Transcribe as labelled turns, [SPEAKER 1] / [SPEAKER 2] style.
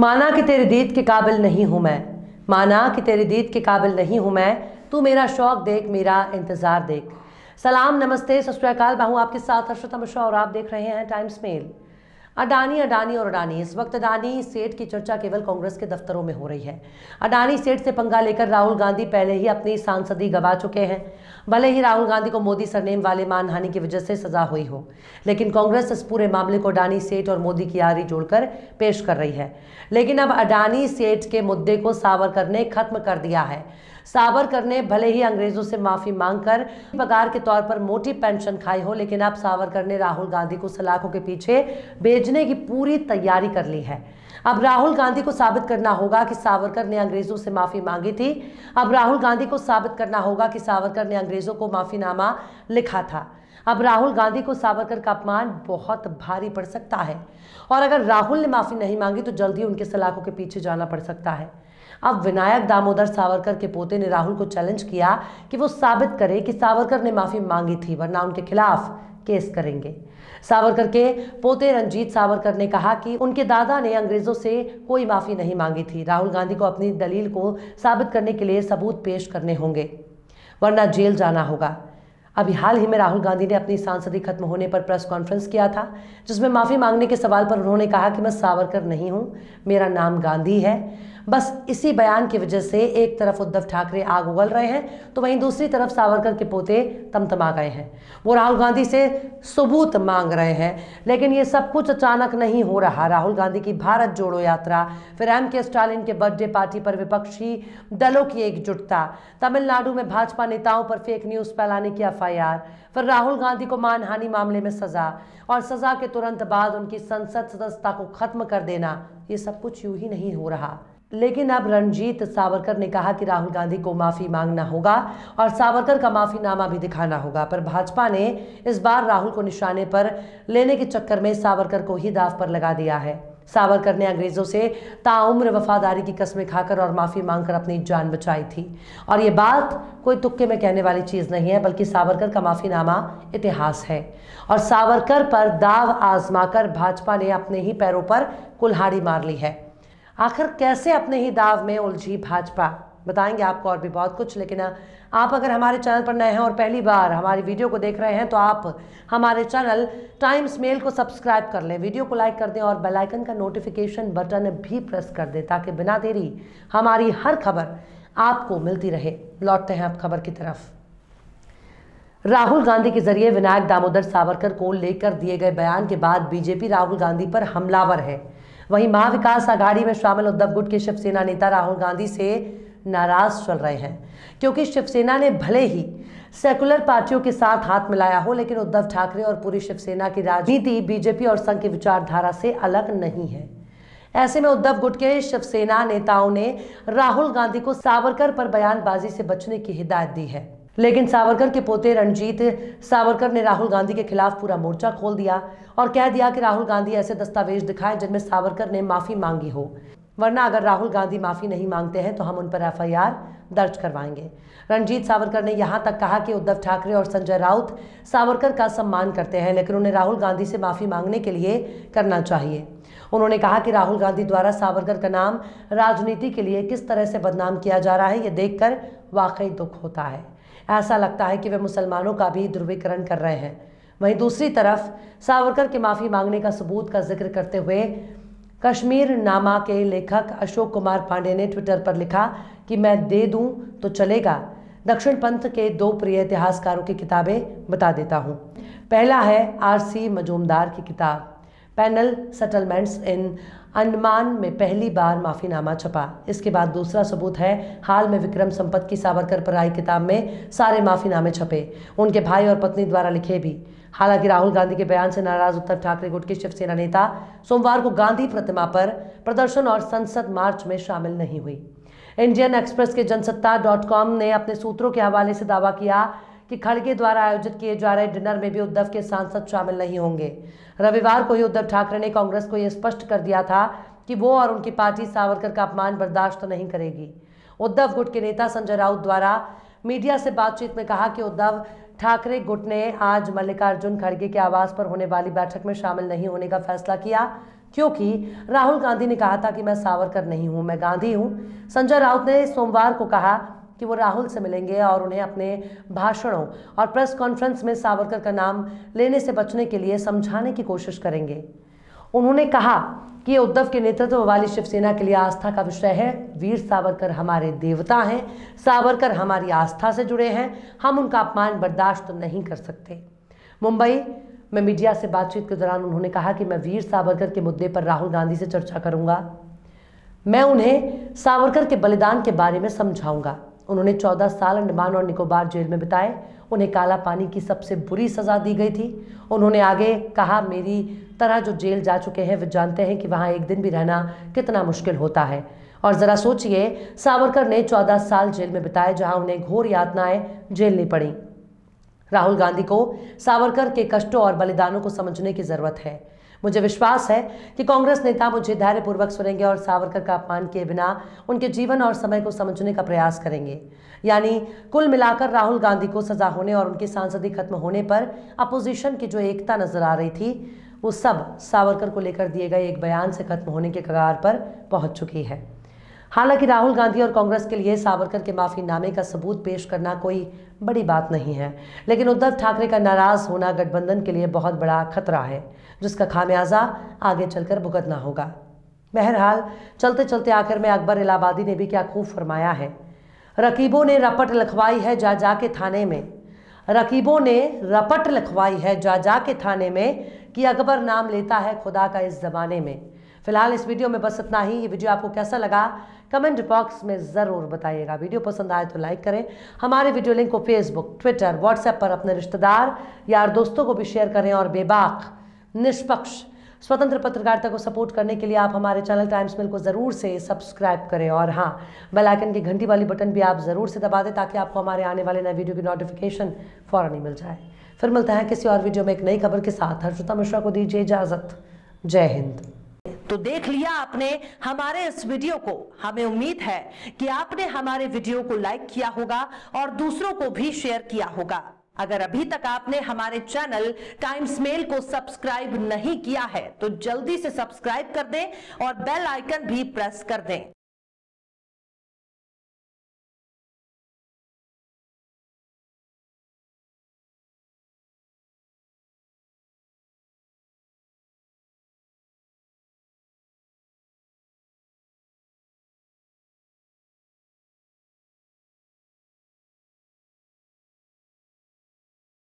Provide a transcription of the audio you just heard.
[SPEAKER 1] माना कि तेरी दीद के काबिल नहीं हूँ मैं माना कि तेरी दीद के काबिल नहीं हूँ मैं तू मेरा शौक़ देख मेरा इंतज़ार देख सलाम नमस्ते सत मैं हूँ आपके साथ हर्षता मिश्रा और आप देख रहे हैं टाइम्स मेल अडानी अडानी और अडानी इस वक्त अडानी सेठ की चर्चा केवल कांग्रेस के दफ्तरों में हो रही है अडानी सेठ से पंगा लेकर राहुल गांधी पहले ही अपनी सांसदी गवा चुके हैं भले ही राहुल गांधी को मोदी सरनेम वाले मानहानि की वजह से सजा हुई हो लेकिन कांग्रेस इस पूरे मामले को अडानी सेठ और मोदी की यारी जोड़कर पेश कर रही है लेकिन अब अडानी सेठ के मुद्दे को सावर करने खत्म कर दिया है सावरकर ने भले ही अंग्रेजों से माफी मांगकर पगार के तौर पर मोटी पेंशन खाई हो लेकिन अब सावरकर ने राहुल गांधी को सलाखों के पीछे भेजने की पूरी तैयारी कर ली है अब राहुल गांधी को साबित करना होगा कि सावरकर ने अंग्रेजों से माफी मांगी थी अब राहुल गांधी को साबित करना होगा कि सावरकर ने अंग्रेजों को माफीनामा लिखा था अब राहुल गांधी को सावरकर का अपमान बहुत भारी पड़ सकता है और अगर राहुल ने माफ़ी नहीं मांगी तो जल्द ही उनके सलाखों के पीछे जाना पड़ सकता है अब विनायक दामोदर सावरकर के पोते ने राहुल को चैलेंज किया कि वो साबित करे कि सावरकर ने माफ़ी मांगी थी वरना उनके खिलाफ केस करेंगे सावरकर के पोते रंजीत सावरकर ने कहा कि उनके दादा ने अंग्रेजों से कोई माफ़ी नहीं मांगी थी राहुल गांधी को अपनी दलील को साबित करने के लिए सबूत पेश करने होंगे वरना जेल जाना होगा अभी हाल ही में राहुल गांधी ने अपनी सांसदी खत्म होने पर प्रेस कॉन्फ्रेंस किया था जिसमें माफ़ी मांगने के सवाल पर उन्होंने कहा कि मैं सावरकर नहीं हूँ मेरा नाम गांधी है बस इसी बयान की वजह से एक तरफ उद्धव ठाकरे आग उगल रहे हैं तो वहीं दूसरी तरफ सावरकर के पोते तमतमा गए हैं वो राहुल गांधी से सबूत मांग रहे हैं लेकिन ये सब कुछ अचानक नहीं हो रहा राहुल गांधी की भारत जोड़ो यात्रा फिर एम के स्टालिन के बर्थडे पार्टी पर विपक्षी दलों की एकजुटता तमिलनाडु में भाजपा नेताओं पर फेक न्यूज़ फैलाने की एफ फिर राहुल गांधी को मानहानि मामले में सज़ा और सज़ा के तुरंत बाद उनकी संसद सदस्यता को खत्म कर देना ये सब कुछ यूं ही नहीं हो रहा लेकिन अब रणजीत सावरकर ने कहा कि राहुल गांधी को माफ़ी मांगना होगा और सावरकर का माफ़ीनामा भी दिखाना होगा पर भाजपा ने इस बार राहुल को निशाने पर लेने के चक्कर में सावरकर को ही दाव पर लगा दिया है सावरकर ने अंग्रेज़ों से ताउम्र वफादारी की कस्में खाकर और माफ़ी मांगकर अपनी जान बचाई थी और ये बात कोई तुक्के में कहने वाली चीज़ नहीं है बल्कि सावरकर का माफ़ीनामा इतिहास है और सावरकर पर दाव आजमाकर भाजपा ने अपने ही पैरों पर कुल्हाड़ी मार ली है आखिर कैसे अपने ही दाव में उलझी भाजपा बताएंगे आपको और भी बहुत कुछ लेकिन आप अगर हमारे चैनल पर नए हैं और पहली बार हमारी वीडियो को देख रहे हैं तो आप हमारे चैनल टाइम्स मेल को सब्सक्राइब कर लें वीडियो को लाइक कर दें और बेल आइकन का नोटिफिकेशन बटन भी प्रेस कर दें ताकि बिना देरी हमारी हर खबर आपको मिलती रहे लौटते हैं आप खबर की तरफ राहुल गांधी के जरिए विनायक दामोदर सावरकर को लेकर दिए गए बयान के बाद बीजेपी राहुल गांधी पर हमलावर है वहीं महाविकास आघाड़ी में शामिल उद्धव गुट के शिवसेना नेता राहुल गांधी से नाराज चल रहे हैं क्योंकि शिवसेना ने भले ही सेकुलर पार्टियों के साथ हाथ मिलाया हो लेकिन उद्धव ठाकरे और पूरी शिवसेना की राजनीति बीजेपी और संघ की विचारधारा से अलग नहीं है ऐसे में उद्धव गुट के शिवसेना नेताओं ने राहुल गांधी को सावरकर पर बयानबाजी से बचने की हिदायत दी है लेकिन सावरकर के पोते रणजीत सावरकर ने राहुल गांधी के खिलाफ पूरा मोर्चा खोल दिया और कह दिया कि राहुल गांधी ऐसे दस्तावेज दिखाएं जिनमें सावरकर ने माफ़ी मांगी हो वरना अगर राहुल गांधी माफ़ी नहीं मांगते हैं तो हम उन पर एफ दर्ज करवाएंगे रणजीत सावरकर ने यहाँ तक कहा कि उद्धव ठाकरे और संजय राउत सावरकर का सम्मान करते हैं लेकिन उन्हें राहुल गांधी से माफ़ी मांगने के लिए करना चाहिए उन्होंने कहा कि राहुल गांधी द्वारा सावरकर का नाम राजनीति के लिए किस तरह से बदनाम किया जा रहा है ये देखकर वाकई दुख होता है ऐसा लगता है कि वे मुसलमानों का भी ध्रुवीकरण कर रहे हैं वहीं दूसरी तरफ सावरकर के माफ़ी मांगने का सबूत का जिक्र करते हुए कश्मीर नामा के लेखक अशोक कुमार पांडे ने ट्विटर पर लिखा कि मैं दे दूं तो चलेगा दक्षिण पंथ के दो प्रिय इतिहासकारों की किताबें बता देता हूं पहला है आरसी मजूमदार की किताब पैनल सेटलमेंट्स इन अंडमान में पहली बार माफीनामा छपा इसके बाद दूसरा सबूत है हाल में विक्रम संपत की सावरकर पर आई किताब में सारे माफीनामे छपे उनके भाई और पत्नी द्वारा लिखे भी हालांकि राहुल गांधी के बयान से नाराज उद्धव ठाकरे गुट के शिवसेना नेता सोमवार को गांधी प्रतिमा पर प्रदर्शन और संसद मार्च में शामिल नहीं हुई इंडियन एक्सप्रेस के जनसत्ता डॉट कॉम ने अपने सूत्रों के हवाले से दावा किया कि खड़गे द्वारा आयोजित किए जा रहे डिनर में भी उद्धव के सांसद शामिल नहीं होंगे रविवार को ही उद्धव ठाकरे ने कांग्रेस को यह स्पष्ट कर दिया था कि वो और उनकी पार्टी सावरकर का अपमान बर्दाश्त नहीं करेगी उद्धव गुट के नेता संजय राउत द्वारा मीडिया से बातचीत में कहा कि उद्धव ठाकरे गुट ने आज मल्लिकार्जुन खड़गे के आवास पर होने वाली बैठक में शामिल नहीं होने का फैसला किया क्योंकि राहुल गांधी ने कहा था कि मैं सावरकर नहीं हूं मैं गांधी हूं संजय राउत ने सोमवार को कहा कि वो राहुल से मिलेंगे और उन्हें अपने भाषणों और प्रेस कॉन्फ्रेंस में सावरकर का नाम लेने से बचने के लिए समझाने की कोशिश करेंगे उन्होंने कहा कि उद्धव के नेतृत्व वाली शिवसेना के लिए आस्था का विषय है वीर सावरकर हमारे देवता हैं सावरकर हमारी आस्था से जुड़े हैं हम उनका अपमान बर्दाश्त नहीं कर सकते मुंबई में मीडिया से बातचीत के दौरान उन्होंने कहा कि मैं वीर सावरकर के मुद्दे पर राहुल गांधी से चर्चा करूंगा मैं उन्हें सावरकर के बलिदान के बारे में समझाऊंगा उन्होंने 14 साल अंडमान और निकोबार जेल में बिताए उन्हें काला पानी की सबसे बुरी सज़ा दी गई थी उन्होंने आगे कहा मेरी तरह जो जेल जा चुके हैं वे जानते हैं कि वहाँ एक दिन भी रहना कितना मुश्किल होता है और ज़रा सोचिए सावरकर ने 14 साल जेल में बिताए जहां उन्हें घोर यातनाएं झेलनी पड़ी राहुल गांधी को सावरकर के कष्टों और बलिदानों को समझने की ज़रूरत है मुझे विश्वास है कि कांग्रेस नेता मुझे धैर्यपूर्वक सुनेंगे और सावरकर का अपमान किए बिना उनके जीवन और समय को समझने का प्रयास करेंगे यानी कुल मिलाकर राहुल गांधी को सजा होने और उनकी सांसदी खत्म होने पर अपोजिशन की जो एकता नजर आ रही थी वो सब सावरकर को लेकर दिए गए एक बयान से खत्म होने के कगार पर पहुंच चुकी है हालांकि राहुल गांधी और कांग्रेस के लिए सावरकर के माफीनामे का सबूत पेश करना कोई बड़ी बात नहीं है लेकिन उद्धव ठाकरे का नाराज़ होना गठबंधन के लिए बहुत बड़ा खतरा है जिसका खामियाजा आगे चलकर भुगतना होगा बहरहाल चलते चलते आखिर में अकबर इलाहाबादी ने भी क्या खूब फरमाया है रकीबों ने रपट लिखवाई है जा जा के थाने में रकीबों ने रपट लिखवाई है जा जा के थाने में कि अकबर नाम लेता है खुदा का इस ज़माने में फ़िलहाल इस वीडियो में बस इतना ही ये वीडियो आपको कैसा लगा कमेंट बॉक्स में ज़रूर बताइएगा वीडियो पसंद आए तो लाइक करें हमारे वीडियो लिंक को फेसबुक ट्विटर व्हाट्सएप पर अपने रिश्तेदार यार दोस्तों को भी शेयर करें और बेबाक निष्पक्ष स्वतंत्र पत्रकारिता को सपोर्ट करने के लिए आप हमारे चैनल टाइम्स मिल को ज़रूर से सब्सक्राइब करें और हाँ बेलाइकन की घंटी वाली बटन भी आप ज़रूर से दबा दें ताकि आपको हमारे आने वाले नए वीडियो की नोटिफिकेशन फ़ौरन ही मिल जाए फिर मिलते हैं किसी और वीडियो में एक नई खबर के साथ हर्षिता मिश्रा को दीजिए इजाज़त जय हिंद तो देख लिया आपने हमारे इस वीडियो को हमें उम्मीद है कि आपने हमारे वीडियो को लाइक किया होगा और दूसरों को भी शेयर किया होगा अगर अभी तक आपने हमारे चैनल टाइम्स मेल को सब्सक्राइब नहीं किया है तो जल्दी से सब्सक्राइब कर दें और बेल आइकन भी प्रेस कर दें